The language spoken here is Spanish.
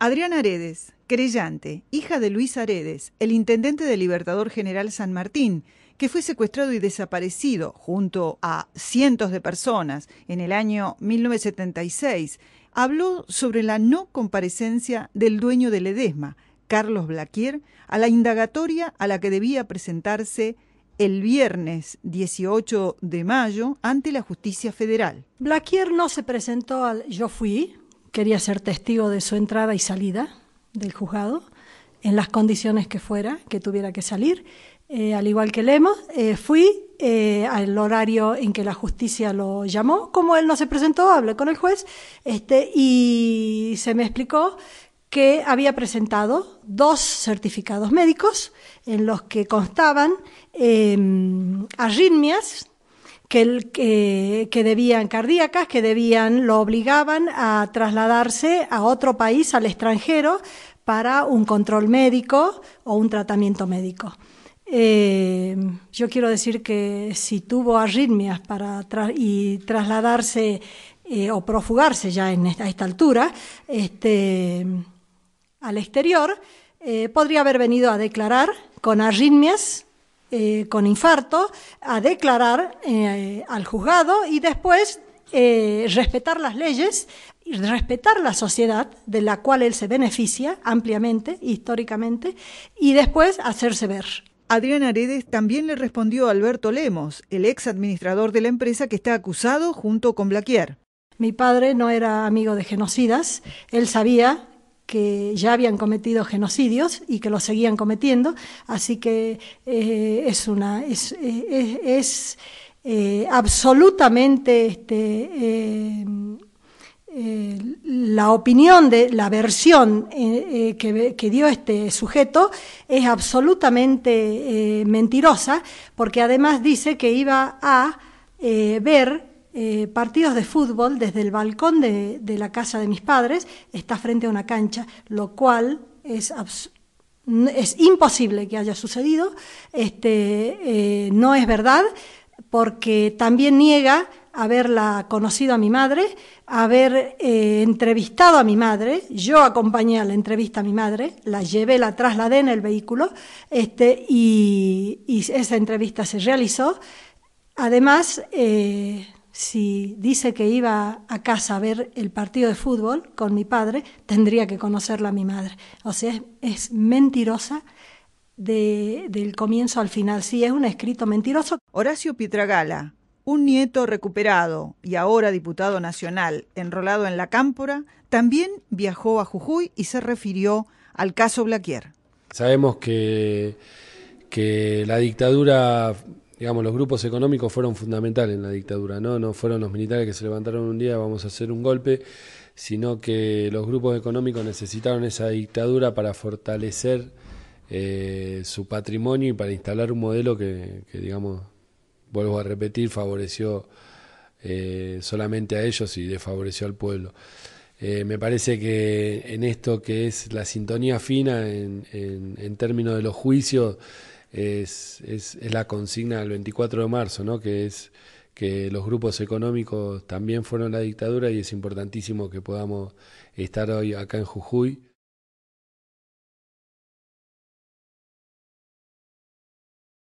Adriana Aredes, creyente, hija de Luis Aredes, el intendente del Libertador General San Martín, que fue secuestrado y desaparecido junto a cientos de personas en el año 1976, habló sobre la no comparecencia del dueño del Edesma, Carlos Blaquier, a la indagatoria a la que debía presentarse el viernes 18 de mayo ante la justicia federal. Blaquier no se presentó al yo fui, quería ser testigo de su entrada y salida del juzgado, en las condiciones que fuera, que tuviera que salir. Eh, al igual que Lemos, eh, fui eh, al horario en que la justicia lo llamó. Como él no se presentó, hablé con el juez este, y se me explicó que había presentado dos certificados médicos en los que constaban em, arritmias que, que, debían cardíacas, que debían, lo obligaban a trasladarse a otro país, al extranjero, para un control médico o un tratamiento médico. Eh, yo quiero decir que si tuvo arritmias para y trasladarse eh, o profugarse ya en esta, a esta altura este, al exterior, eh, podría haber venido a declarar con arritmias eh, con infarto a declarar eh, al juzgado y después eh, respetar las leyes, y respetar la sociedad de la cual él se beneficia ampliamente, históricamente, y después hacerse ver. Adrián Aredes también le respondió a Alberto Lemos, el ex administrador de la empresa que está acusado junto con Blaquier. Mi padre no era amigo de genocidas, él sabía que ya habían cometido genocidios y que lo seguían cometiendo, así que eh, es una es, eh, absolutamente este, eh, la opinión de la versión que, que, dio este sujeto es absolutamente mentirosa, porque además dice que iba a ver eh, partidos de fútbol desde el balcón de, la casa de mis padres, está frente a una cancha, lo cual es, es imposible que haya sucedido, este, eh, no es verdad, porque también niega haberla conocido a mi madre, haber eh, entrevistado a mi madre, yo acompañé a la entrevista a mi madre, la llevé, la trasladé en el vehículo, este, y, esa entrevista se realizó. Además, si dice que iba a casa a ver el partido de fútbol con mi padre, tendría que conocerla a mi madre. O sea, es, mentirosa del comienzo al final. Sí, es un escrito mentiroso. Horacio Pietragala, un nieto recuperado y ahora diputado nacional, enrolado en la Cámpora, también viajó a Jujuy y se refirió al caso Blaquier. Sabemos que, que la dictadura digamos, los grupos económicos fueron fundamentales en la dictadura, ¿no? No fueron los militares que se levantaron un día, vamos a hacer un golpe, sino que los grupos económicos necesitaron esa dictadura para fortalecer eh, su patrimonio y para instalar un modelo que, digamos, vuelvo a repetir, favoreció eh, solamente a ellos y desfavoreció al pueblo. Eh, me parece que en esto que es la sintonía fina en términos de los juicios, es, es, la consigna del 24 de marzo, ¿no? que es que los grupos económicos también fueron la dictadura y es importantísimo que podamos estar hoy acá en Jujuy.